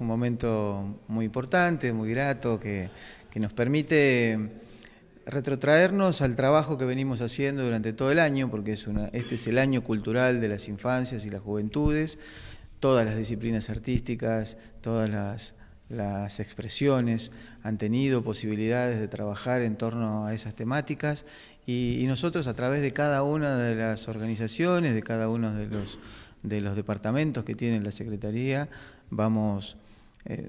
un momento muy importante, muy grato, que, nos permite retrotraernos al trabajo que venimos haciendo durante todo el año, porque este es el año cultural de las infancias y las juventudes, todas las disciplinas artísticas, todas las, expresiones han tenido posibilidades de trabajar en torno a esas temáticas y, nosotros a través de cada una de las organizaciones, de cada uno de los, de los departamentos que tiene la Secretaría, vamos eh,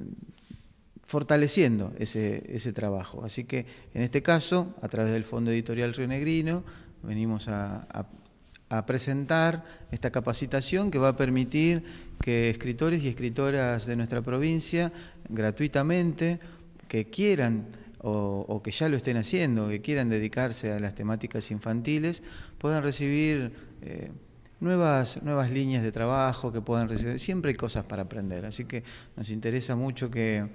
fortaleciendo ese, trabajo. Así que en este caso, a través del Fondo Editorial Río Negrino, venimos a, presentar esta capacitación que va a permitir que escritores y escritoras de nuestra provincia gratuitamente que quieran o, que ya lo estén haciendo, que quieran dedicarse a las temáticas infantiles, puedan recibir eh, nuevas, nuevas líneas de trabajo que puedan recibir. Siempre hay cosas para aprender, así que nos interesa mucho que,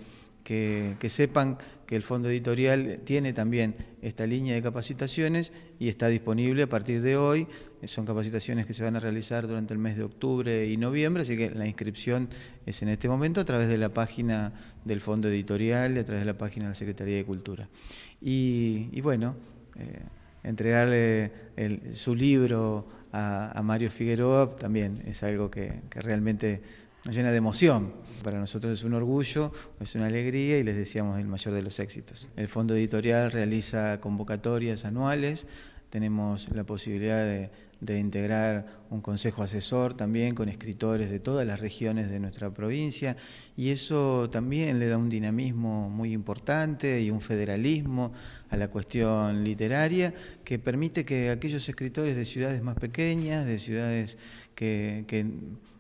sepan que el fondo editorial tiene también esta línea de capacitaciones y está disponible a partir de hoy. Son capacitaciones que se van a realizar durante el mes de octubre y noviembre, así que la inscripción es en este momento a través de la página del fondo editorial y a través de la página de la Secretaría de Cultura. Y, bueno, eh, entregarle su libro a, Mario Figueroa también es algo que, que realmente nos llena de emoción. Para nosotros es un orgullo, es una alegría y les decíamos el mayor de los éxitos. El Fondo Editorial realiza convocatorias anuales tenemos la posibilidad de, integrar un consejo asesor también con escritores de todas las regiones de nuestra provincia y eso también le da un dinamismo muy importante y un federalismo a la cuestión literaria que permite que aquellos escritores de ciudades más pequeñas, de ciudades que,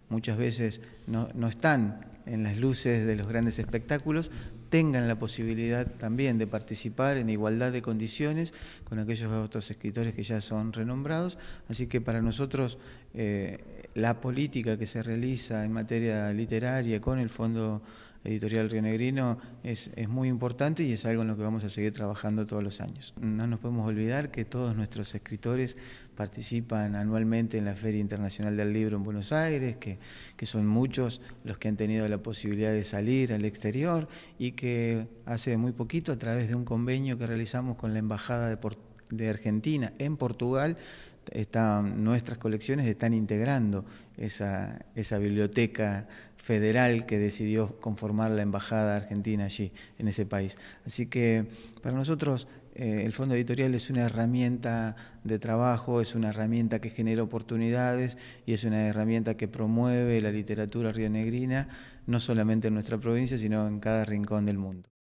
muchas veces no, no están en las luces de los grandes espectáculos, tengan la posibilidad también de participar en igualdad de condiciones con aquellos otros escritores que ya son renombrados. Así que para nosotros eh, la política que se realiza en materia literaria con el Fondo editorial Rionegrino es, es muy importante y es algo en lo que vamos a seguir trabajando todos los años. No nos podemos olvidar que todos nuestros escritores participan anualmente en la Feria Internacional del Libro en Buenos Aires, que, que son muchos los que han tenido la posibilidad de salir al exterior y que hace muy poquito, a través de un convenio que realizamos con la Embajada de, de Argentina en Portugal, están, nuestras colecciones están integrando esa, biblioteca federal que decidió conformar la Embajada Argentina allí, en ese país. Así que para nosotros eh, el fondo editorial es una herramienta de trabajo, es una herramienta que genera oportunidades y es una herramienta que promueve la literatura rionegrina, no solamente en nuestra provincia, sino en cada rincón del mundo.